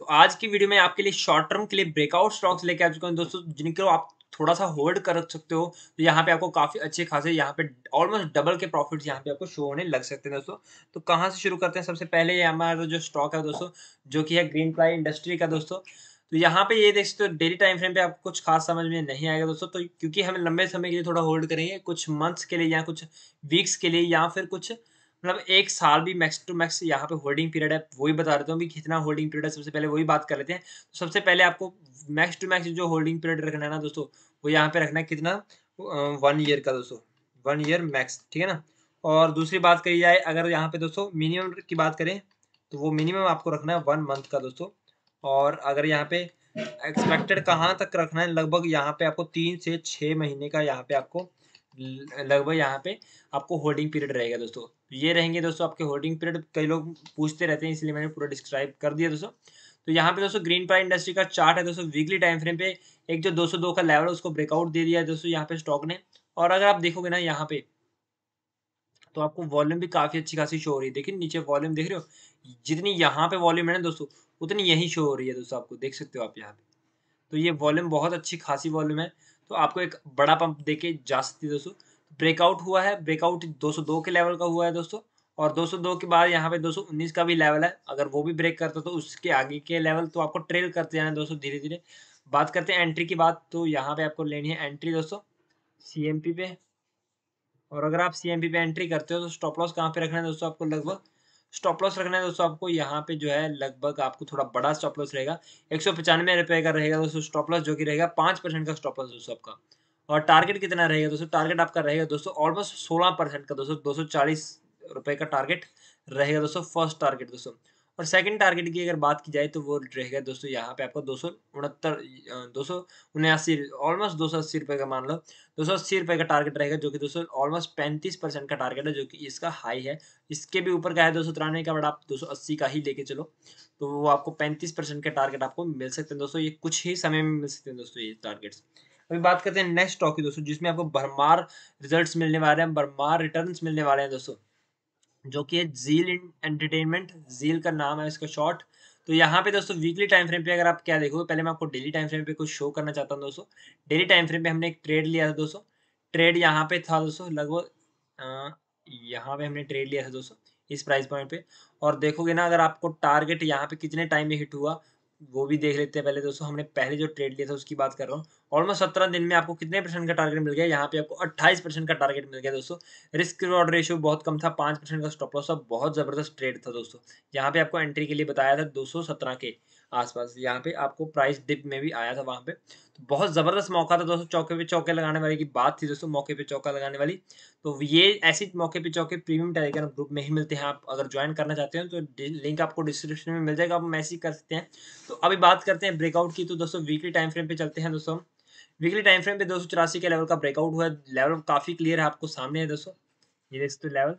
तो आज की वीडियो में आपके लिए शॉर्ट टर्म के लिए ब्रेकआउट स्टॉक्स लेके आ चुके हैं दोस्तों जिनके आप थोड़ा सा होल्ड कर सकते हो तो यहाँ पे आपको काफी अच्छे खासे यहाँ पे ऑलमोस्ट डबल के प्रॉफिट्स यहाँ पे आपको शो होने लग सकते हैं दोस्तों तो कहाँ से शुरू करते हैं सबसे पहले ये हमारा जो स्टॉक है दोस्तों जो कि है ग्रीन प्लाई इंडस्ट्री का दोस्तों तो यहाँ पे ये देख सकते हो डेली टाइम फ्रेम पे आपको कुछ खास समझ में नहीं आएगा दोस्तों तो क्योंकि हम लंबे समय के लिए थोड़ा होल्ड करेंगे कुछ मंथ्स के लिए या कुछ वीक्स के लिए या फिर कुछ मतलब एक साल भी मैक्स टू मैक्स यहाँ पे होल्डिंग पीरियड है वही बता देता हूँ कि कितना होल्डिंग पीरियड है सबसे पहले वही बात कर लेते हैं तो सबसे पहले आपको मैक्स टू मैक्स जो होल्डिंग पीरियड रखना है ना दोस्तों वो यहाँ पे रखना है कितना वन ईयर का दोस्तों वन ईयर मैक्स ठीक है ना और दूसरी बात करी जाए अगर यहाँ पे दोस्तों मिनिमम की बात करें तो वो मिनिमम आपको रखना है वन मंथ का दोस्तों और अगर यहाँ पे एक्सपेक्टेड कहाँ तक रखना है लगभग यहाँ पे आपको तीन से छः महीने का यहाँ पे आपको लगभग यहाँ पे आपको होल्डिंग पीरियड रहेगा दोस्तों ये रहेंगे दोस्तों आपके होल्डिंग पीरियड कई लोग पूछते रहते हैं इसलिए मैंने पूरा डिस्क्राइब कर दिया दोस्तों तो यहाँ पे दोस्तों ग्रीन पावर इंडस्ट्री का चार्ट है दोस्तों वीकली टाइम फ्रेम पे एक जो 202 का लेवल है उसको ब्रेकआउट दे दिया है दोस्तों यहाँ पे स्टॉक ने और अगर आप देखोगे ना यहाँ पे तो आपको वॉल्यूम भी काफी अच्छी खासी शो हो रही है देखिए नीचे वॉल्यूम देख रहे हो जितनी यहाँ पे वॉल्यूम है ना दोस्तों उतनी यही शो हो रही है दोस्तों आपको देख सकते हो आप यहाँ पे तो ये वॉल्यूम बहुत अच्छी खासी वॉल्यूम है तो आपको एक बड़ा पंप दे के जा सकती है दोस्तों ब्रेकआउट हुआ है ब्रेकआउट 202 के लेवल का हुआ है दोस्तों और 202 के बाद यहाँ पे 219 का भी लेवल है अगर वो भी ब्रेक करता तो उसके आगे के लेवल तो आपको ट्रेल करते जाना है दोस्तों धीरे धीरे बात करते हैं एंट्री की बात तो यहाँ पे आपको लेनी है एंट्री दोस्तों सी पे और अगर आप सी पे एंट्री करते हो तो स्टॉप लॉस कहाँ पे रखना है दोस्तों आपको लगभग स्टॉप लॉस रखना है दोस्तों आपको यहाँ पे जो है लगभग आपको थोड़ा बड़ा स्टॉप लॉस रहेगा एक सौ पचानवे रुपये का रहेगा दोस्तों स्टॉप लॉस जो कि रहेगा पाँच परसेंट का स्टॉप लॉस दोस्तों आपका और टारगेट कितना रहेगा दोस्तों टारगेट आपका रहेगा दोस्तों ऑलमोस्ट सोलह परसेंट का दोस्तों दो सौ चालीस रुपए का टारगेट रहेगा दोस्तों फर्स्ट टारगेट दोस्तों और सेकंड टारगेट की अगर बात की जाए तो वो रहेगा दोस्तों यहाँ पे आपको दो सौ उनहत्तर दो सौ उन्यासी ऑलमोस्ट दो सौ अस्सी रुपये का मान लो दो सौ अस्सी रुपये का टारगेट रहेगा जो कि दोस्तों ऑलमोस्ट पैंतीस परसेंट का टारगेट है जो कि इसका हाई है इसके भी ऊपर का है दो सौ तिरानवे का बट आप दो सौ अस्सी का ही लेके चलो तो वो आपको पैंतीस परसेंट के टारगेट आपको मिल सकते हैं दोस्तों ये कुछ ही समय में मिल सकते हैं दोस्तों ये टारगेट्स अभी बात करते हैं नेक्स्ट स्टॉक की दोस्तों जिसमें आपको भरमार रिजल्ट्स मिलने वाले हैं भरमार रिटर्न्स मिलने वाले हैं दोस्तों जो कि है जील एंटरटेनमेंट जील का नाम है इसका शॉर्ट तो यहाँ पे दोस्तों वीकली टाइम फ्रेम पे अगर आप क्या देखोगे पहले मैं आपको डेली टाइम फ्रेम पे कुछ शो करना चाहता हूँ दोस्तों डेली टाइम फ्रेम पे हमने एक ट्रेड लिया था दोस्तों ट्रेड यहाँ पे था दोस्तों लगभग यहाँ पे हमने ट्रेड लिया था दोस्तों इस प्राइस पॉइंट पे और देखोगे ना अगर आपको टारगेट यहाँ पे कितने टाइम में हिट हुआ वो भी देख लेते हैं पहले दोस्तों हमने पहले जो ट्रेड लिया था उसकी बात कर रहा हूँ ऑलमोस्ट सत्रह दिन में आपको कितने परसेंट का टारगेट मिल गया यहाँ पे आपको अट्ठाईस परसेंट का टारगेट मिल गया दोस्तों रिस्क रिवॉर्ड रेशियो बहुत कम था पाँच परसेंट का स्टॉप लॉस था बहुत ज़बरदस्त ट्रेड था दोस्तों यहाँ पे आपको एंट्री के लिए बताया था दो के आसपास यहाँ पे आपको प्राइस डिप में भी आया था वहाँ पे तो बहुत ज़बरदस्त मौका था दोस्तों चौके पे चौके लगाने वाले की बात थी दोस्तों मौके पे चौका लगाने वाली तो ये ऐसे मौके पे चौके प्रीमियम टेलीग्राम ग्रुप में ही मिलते हैं आप अगर ज्वाइन करना चाहते हो तो लिंक आपको डिस्क्रिप्शन में मिल जाएगा आप मैसेज कर सकते हैं तो अभी बात करते हैं ब्रेकआउट की तो दोस्तों वीकली टाइम फ्रेम पर चलते हैं दोस्तों वीकली टाइम फ्रेम पे दो के लेवल का ब्रेकआउट हुआ लेवल काफ़ी क्लियर है आपको सामने है दोस्तों ये देख सकते लेवल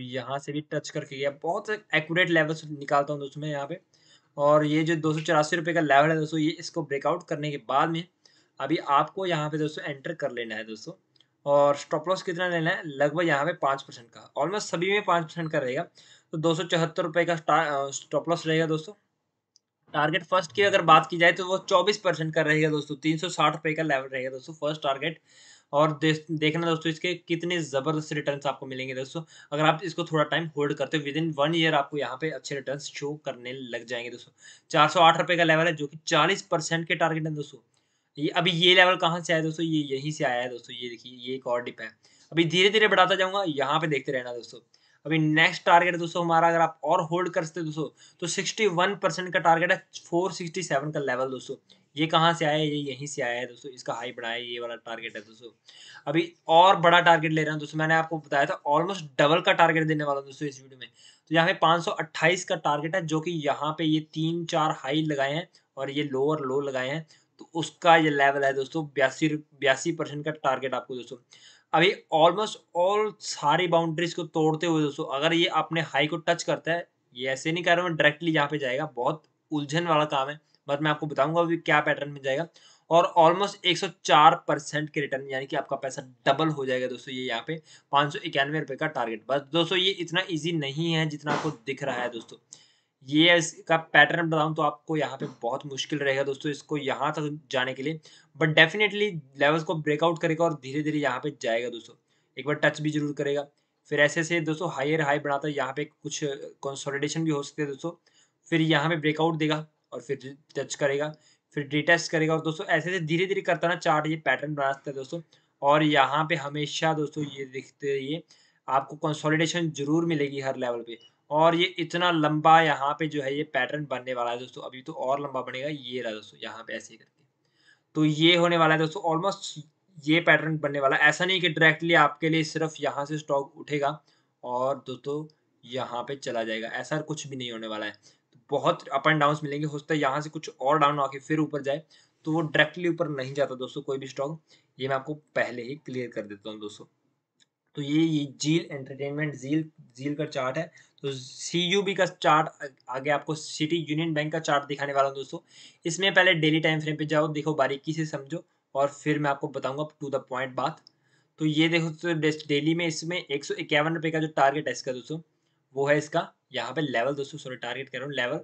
यहाँ से भी टच करके गया बहुत एक्यूरेट लेवल्स निकालता हूँ दोस्तों मैं यहाँ पे और ये जो दो रुपये का लेवल है दोस्तों ये इसको ब्रेकआउट करने के बाद में अभी आपको यहाँ पे दोस्तों एंटर कर लेना है दोस्तों और स्टॉप लॉस कितना लेना है लगभग यहाँ पे पाँच परसेंट का ऑलमोस्ट सभी में पाँच परसेंट का रहेगा तो दो सौ चौहत्तर रुपये का स्टॉप लॉस रहेगा दोस्तों टारगेट फर्स्ट की अगर बात की जाए तो वो चौबीस परसेंट का रहेगा दोस्तों तीन सौ साठ रुपये का लेवल रहेगा दोस्तों फर्स्ट टारगेट और देखना दोस्तों इसके कितने ज़बरदस्त रिटर्न्स आपको मिलेंगे दोस्तों अगर आप इसको थोड़ा टाइम होल्ड करते हो विद इन वन ईयर आपको यहाँ पे अच्छे रिटर्न्स शो करने लग जाएंगे दोस्तों चार सौ आठ रुपये का लेवल है जो कि चालीस परसेंट के टारगेट है दोस्तों ये अभी ये लेवल कहाँ से आया दोस्तों ये यहीं से आया है दोस्तों ये देखिए ये एक और डिप है अभी धीरे धीरे बढ़ाता जाऊँगा यहाँ पर देखते रहना दोस्तों अभी नेक्स्ट टारगेट दोस्तों हमारा अगर आप और होल्ड कर सकते दोस्तों तो 61 परसेंट का टारगेट है 467 का लेवल दोस्तों ये कहाँ से आया है ये यहीं से आया है दोस्तों इसका हाई बढ़ाया ये वाला टारगेट है दोस्तों अभी और बड़ा टारगेट ले रहे हैं दोस्तों मैंने आपको बताया था ऑलमोस्ट डबल का टारगेट देने वाला दोस्तों इस वीडियो में तो यहाँ पे 528 का टारगेट है जो कि यहाँ पे ये तीन चार हाई लगाए हैं और ये लोअर लो लगाए हैं तो उसका ये लेवल है दोस्तों बयासी बयासी परसेंट का टारगेट आपको दोस्तों अभी ऑलमोस्ट ऑल सारी बाउंड्रीज को तोड़ते हुए दोस्तों अगर ये अपने हाई को टच करता है ये ऐसे नहीं कर रहा मैं डायरेक्टली यहाँ पे जाएगा बहुत उलझन वाला काम है बट मैं आपको बताऊंगा अभी क्या पैटर्न में जाएगा और ऑलमोस्ट 104 परसेंट के रिटर्न यानी कि आपका पैसा डबल हो जाएगा दोस्तों ये यहाँ पे पाँच रुपए का टारगेट बस दोस्तों ये इतना ईजी नहीं है जितना आपको दिख रहा है दोस्तों ये इसका पैटर्न बताऊं तो आपको यहाँ पे बहुत मुश्किल रहेगा दोस्तों इसको यहाँ तक जाने के लिए बट डेफिनेटली लेवल्स को ब्रेकआउट करेगा और धीरे धीरे यहाँ पे जाएगा दोस्तों एक बार टच भी जरूर करेगा फिर ऐसे ऐसे दोस्तों हायर हाई बनाता है यहाँ पे कुछ कंसोलिडेशन भी हो सकते हैं दोस्तों फिर यहाँ पे ब्रेकआउट देगा और फिर टच करेगा फिर डिटेस्ट करेगा और दोस्तों ऐसे ऐसे धीरे धीरे करता ना चार्ट ये पैटर्न बना सकता है दोस्तों और यहाँ पे हमेशा दोस्तों ये देखते रहिए आपको कंसोलिडेशन जरूर मिलेगी हर लेवल पे और ये इतना लंबा यहाँ पे जो है ये पैटर्न बनने वाला है दोस्तों अभी तो और लंबा बनेगा ये रहा दोस्तों यहाँ पे ऐसे करके तो ये होने वाला है दोस्तों ऑलमोस्ट ये पैटर्न बनने वाला ऐसा नहीं कि डायरेक्टली आपके लिए सिर्फ यहाँ से स्टॉक उठेगा और दोस्तों यहाँ पे चला जाएगा ऐसा कुछ भी नहीं होने वाला है तो बहुत अप एंड डाउन मिलेंगे हो सकता है यहाँ से कुछ और डाउन आके फिर ऊपर जाए तो वो डायरेक्टली ऊपर नहीं जाता दोस्तों कोई भी स्टॉक ये मैं आपको पहले ही क्लियर कर देता हूँ दोस्तों तो ये ये जील एंटरटेनमेंट जील जील का चार्ट है तो सी का चार्ट आगे आपको सिटी यूनियन बैंक का चार्ट दिखाने वाला हूँ दोस्तों इसमें पहले डेली टाइम फ्रेम पे जाओ देखो बारीकी से समझो और फिर मैं आपको बताऊंगा टू द पॉइंट बात तो ये देखो तो डेली में इसमें एक सौ इक्यावन रुपये का जो टारगेट है इसका दोस्तों वो है इसका यहाँ पे लेवल दोस्तों सॉरी टारगेट कर रहा हूँ लेवल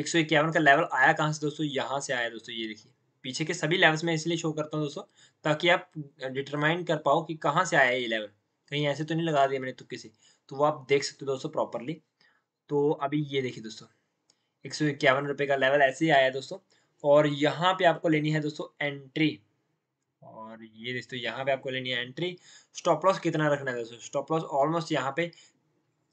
एक सौ इक्यावन का लेवल आया कहाँ से दोस्तों यहाँ से आया दोस्तों ये देखिए पीछे के सभी लेवल्स में इसलिए शो करता हूँ दोस्तों ताकि आप डिटरमाइन कर पाओ कि कहाँ से आया ये लेवल कहीं ऐसे तो नहीं लगा दिया मैंने तुक्के से तो वो आप देख सकते हो दोस्तों प्रॉपरली तो अभी ये देखिए दोस्तों एक सौ इक्यावन रुपये का लेवल ऐसे ही आया है दोस्तों और यहाँ पे आपको लेनी है दोस्तों एंट्री और ये दोस्तों यहाँ पे आपको लेनी है एंट्री स्टॉप लॉस कितना रखना है दोस्तों स्टॉप लॉस ऑलमोस्ट यहाँ पे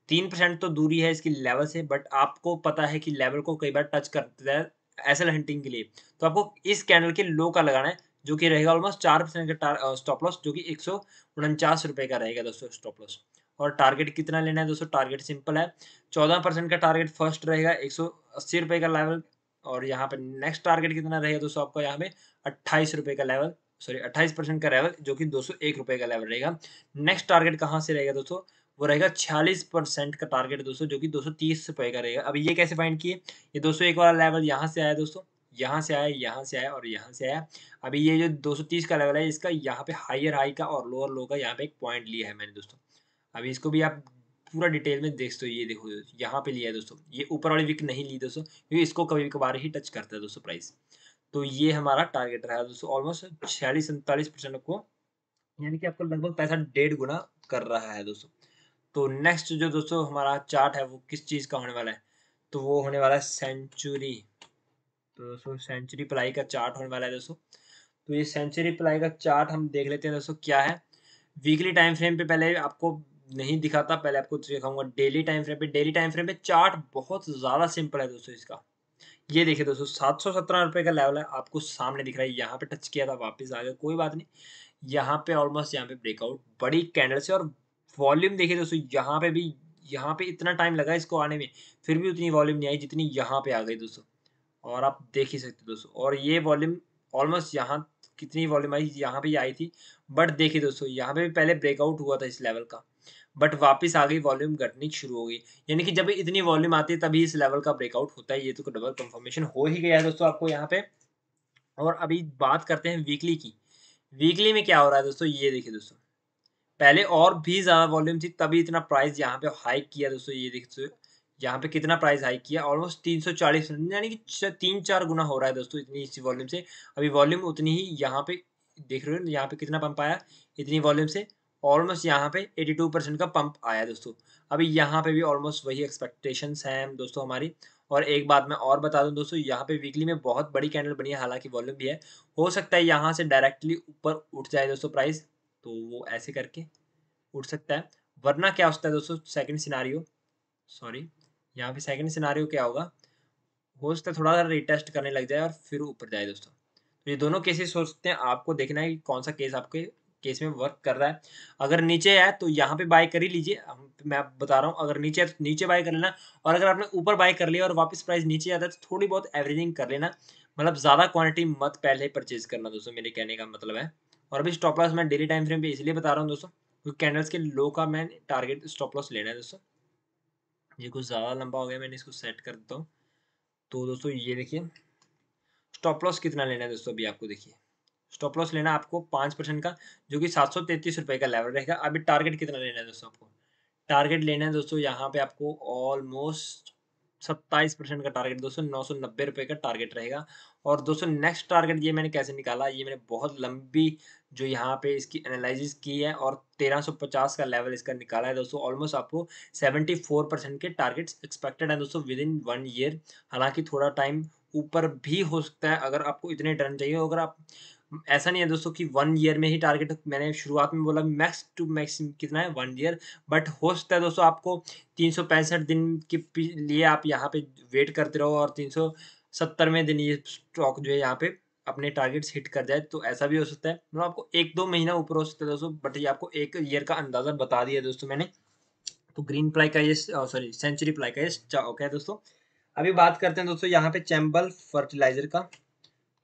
तीन परसेंट तो दूरी है इसकी लेवल से बट आपको पता है कि लेवल को कई बार टच करता है एसल हंटिंग के लिए तो आपको इस कैंडल के लो का लगाना है जो कि रहेगा ऑलमोस्ट चार परसेंट का स्टॉप लॉस जो कि एक सौ उनचास रुपये का रहेगा दोस्तों स्टॉप लॉस और टारगेट कितना लेना है दोस्तों टारगेट सिंपल है चौदह परसेंट का टारगेट फर्स्ट रहेगा एक सौ अस्सी रुपये का लेवल और यहाँ पे नेक्स्ट टारगेट कितना रहेगा दोस्तों आपका यहाँ पे अट्ठाईस रुपये का लेवल सॉरी अट्ठाईस परसेंट का लेवल जो कि दो सौ एक रुपये का लेवल रहेगा नेक्स्ट टारगेट कहाँ से रहेगा दोस्तों वो रहेगा छियालीस परसेंट का टारगेट दोस्तों जो कि दो सौ तीस रुपये का रहेगा अब ये कैसे फाइंड किए ये दो सौ एक वाला लेवल यहाँ से आया दोस्तों यहाँ से आया यहाँ से आया और यहाँ से आया अभी ये जो 230 का लेवल है इसका यहाँ पे हाइयर हाई का और लोअर लो का यहाँ पे एक पॉइंट लिया है मैंने दोस्तों अभी इसको भी आप पूरा डिटेल में देख सो ये देखो यहाँ पे लिया है दोस्तों ये ऊपर वाली विक नहीं ली दोस्तों क्योंकि इसको कभी कभार ही टच करता है दोस्तों प्राइस तो ये हमारा टारगेट रहा दोस्तों ऑलमोस्ट छियालीस सैंतालीस परसेंट आपको यानी कि आपको लगभग पैसा डेढ़ गुना कर रहा है दोस्तों तो नेक्स्ट जो दोस्तों हमारा चार्ट है वो किस चीज़ का होने वाला है तो वो होने वाला है सेंचुरी तो दोस्तों सेंचुरी प्लाई का चार्ट होने वाला है दोस्तों तो ये सेंचुरी प्लाई का चार्ट हम देख लेते हैं दोस्तों क्या है वीकली टाइम फ्रेम पे पहले आपको नहीं दिखाता पहले आपको तो दिखाऊंगा डेली टाइम फ्रेम पे डेली टाइम फ्रेम पे चार्ट बहुत ज़्यादा सिंपल है दोस्तों इसका ये देखिए दोस्तों सात सौ सत्रह रुपए का लेवल है आपको सामने दिख रहा है यहाँ पे टच किया था वापस आ गया कोई बात नहीं यहाँ पे ऑलमोस्ट यहाँ पे ब्रेकआउट बड़ी कैंडल से और वॉल्यूम देखिए दोस्तों यहाँ पे भी यहाँ पे इतना टाइम लगा इसको आने में फिर भी उतनी वॉल्यूम नहीं आई जितनी यहाँ पे आ गई दोस्तों और आप देख ही सकते दोस्तों और ये वॉल्यूम ऑलमोस्ट यहाँ कितनी वॉल्यूम आई यहाँ पे ये आई थी बट देखिए दोस्तों यहाँ पे भी पहले ब्रेकआउट हुआ था इस लेवल का बट वापस आ गई वॉल्यूम घटनी शुरू हो गई यानी कि जब इतनी वॉल्यूम आती है तभी इस लेवल का ब्रेकआउट होता है ये तो डबल कंफर्मेशन हो ही गया है दोस्तों आपको यहाँ पे और अभी बात करते हैं वीकली की वीकली में क्या हो रहा है दोस्तों ये देखिए दोस्तों पहले और भी ज़्यादा वॉल्यूम थी तभी इतना प्राइस यहाँ पे हाइक किया दोस्तों ये देखिए यहाँ पे कितना प्राइस हाइक किया ऑलमोस्ट तीन सौ चालीस यानी कि तीन चार गुना हो रहा है दोस्तों इतनी इसी वॉल्यूम से अभी वॉल्यूम उतनी ही यहाँ पे देख रहे हो यहाँ पे कितना पंप आया इतनी वॉल्यूम से ऑलमोस्ट यहाँ पे एटी टू परसेंट का पंप आया दोस्तों अभी यहाँ पे भी ऑलमोस्ट वही एक्सपेक्टेशन हैं दोस्तों हमारी और एक बात मैं और बता दूं दोस्तों यहाँ पे वीकली में बहुत बड़ी कैंडल बनी है हालांकि वॉल्यूम भी है हो सकता है यहाँ से डायरेक्टली ऊपर उठ जाए दोस्तों प्राइस तो वो ऐसे करके उठ सकता है वरना क्या हो सकता है दोस्तों सेकेंड सिनारी सॉरी यहाँ पे सेकंड सिनारियो क्या होगा हो है थोड़ा सा रिटेस्ट करने लग जाए और फिर ऊपर जाए दोस्तों तो ये दोनों केसेस हो सकते हैं आपको देखना है कि कौन सा केस आपके केस में वर्क कर रहा है अगर नीचे है तो यहाँ पे बाय कर ही लीजिए मैं आप बता रहा हूँ अगर नीचे है तो नीचे बाय कर लेना और अगर आपने ऊपर बाय कर लिया और वापस प्राइस नीचे जाता है तो थोड़ी बहुत एवरेजिंग कर लेना मतलब ज़्यादा क्वान्टिटी मत पहले परचेज करना दोस्तों मेरे कहने का मतलब है और अभी स्टॉप लॉस मैं डेली टाइम फ्रेम पे इसलिए बता रहा हूँ दोस्तों क्योंकि कैंडल्स के लो का मैं टारगेट स्टॉप लॉस लेना है दोस्तों ये कुछ ज़्यादा लंबा हो गया मैंने इसको सेट कर देता हूँ तो दोस्तों ये देखिए स्टॉप लॉस कितना लेना है दोस्तों अभी आपको देखिए स्टॉप लॉस लेना आपको पाँच परसेंट का जो कि सात सौ तैंतीस रुपये का लेवल रहेगा अभी टारगेट कितना लेना है दोस्तों आपको टारगेट लेना है दोस्तों यहाँ पे आपको ऑलमोस्ट सत्ताईस परसेंट का टारगेट दोस्तों नौ सौ नब्बे रुपये का टारगेट रहेगा और दोस्तों नेक्स्ट टारगेट ये मैंने कैसे निकाला ये मैंने बहुत लंबी जो यहाँ पे इसकी एनालिस की है और 1350 का लेवल इसका निकाला है दोस्तों ऑलमोस्ट आपको 74 परसेंट के टारगेट्स एक्सपेक्टेड हैं दोस्तों विद इन वन ईयर हालांकि थोड़ा टाइम ऊपर भी हो सकता है अगर आपको इतने टर्न चाहिए अगर आप ऐसा नहीं है दोस्तों कि वन ईयर में ही टारगेट मैंने शुरुआत में बोला मैक्स टू मैक्स कितना है वन ईयर बट हो सकता है दोस्तों आपको तीन दिन के लिए आप यहाँ पे वेट करते रहो और तीन सौ सत्तरवें दिन ये स्टॉक जो है यहाँ पे अपने टारगेट्स हिट कर जाए तो ऐसा भी हो सकता है मतलब आपको एक दो महीना ऊपर हो सकता है दोस्तों बट ये आपको एक ईयर का अंदाज़ा बता दिया दोस्तों मैंने तो ग्रीन प्लाई का ये सॉरी सेंचुरी प्लाई का ये ओके दोस्तों अभी बात करते हैं दोस्तों यहाँ पे चैम्बल फर्टिलाइजर का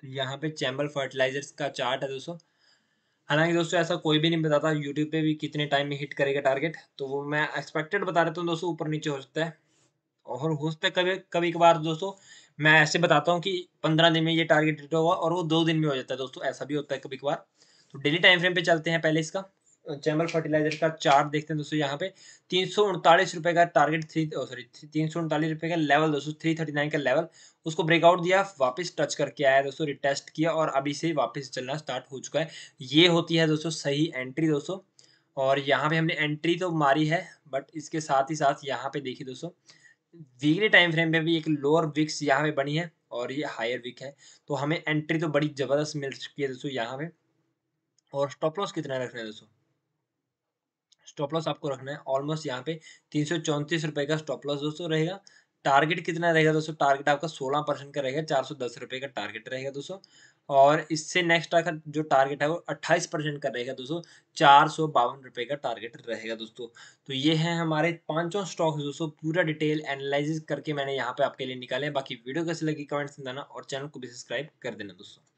तो यहाँ पे चैम्बल फर्टिलाइजर्स का चार्ट है दोस्तों हालांकि दोस्तों ऐसा कोई भी नहीं बताता यूट्यूब पे भी कितने टाइम में हिट करेगा टारगेट तो वो मैं एक्सपेक्टेड बता देता हूँ दोस्तों ऊपर नीचे हो सकता है और हो सकता है कभी कभी कभार दोस्तों मैं ऐसे बताता हूँ कि पंद्रह दिन में ये टारगेट हिट होगा और वो दो दिन में हो जाता है दोस्तों ऐसा भी होता है कभी कभार तो डेली टाइम फ्रेम पे चलते हैं पहले इसका चैम्बल फर्टिलाइजर का चार्ट देखते हैं दोस्तों यहाँ पे तीन सौ उनतालीस रुपये का टारगेट थ्री सॉरी तीन सौ उनतालीस रुपये का लेवल दोस्तों थ्री थर्टी नाइन का लेवल उसको ब्रेकआउट दिया वापस टच करके आया दोस्तों रिटेस्ट किया और अभी से वापस चलना स्टार्ट हो चुका है ये होती है दोस्तों सही एंट्री दोस्तों और यहाँ पे हमने एंट्री तो मारी है बट इसके साथ ही साथ यहाँ पे देखिए दोस्तों वीकली टाइम फ्रेम में भी एक लोअर विक्स यहाँ पे बनी है और ये हायर विक है तो हमें एंट्री तो बड़ी ज़बरदस्त मिल चुकी है दोस्तों यहाँ पे और स्टॉप लॉस कितना रखना है दोस्तों स्टॉप लॉस आपको रखना है ऑलमोस्ट यहाँ पे तीन सौ चौंतीस रुपये का स्टॉप लॉस दोस्तों रहेगा टारगेट कितना रहेगा दोस्तों टारगेट आपका सोलह परसेंट का रहेगा चार सौ दस रुपये का टारगेट रहेगा दोस्तों और इससे नेक्स्ट आकर जो टारगेट है वो 28 परसेंट का रहेगा दोस्तों चार सौ बावन रुपये का टारगेट रहेगा दोस्तों तो ये है हमारे पांचों स्टॉक्स दोस्तों पूरा डिटेल एनालिस करके मैंने यहाँ पे आपके लिए निकाले बाकी वीडियो कैसे लगी कमेंट्स में देना और चैनल को भी सब्सक्राइब कर देना दोस्तों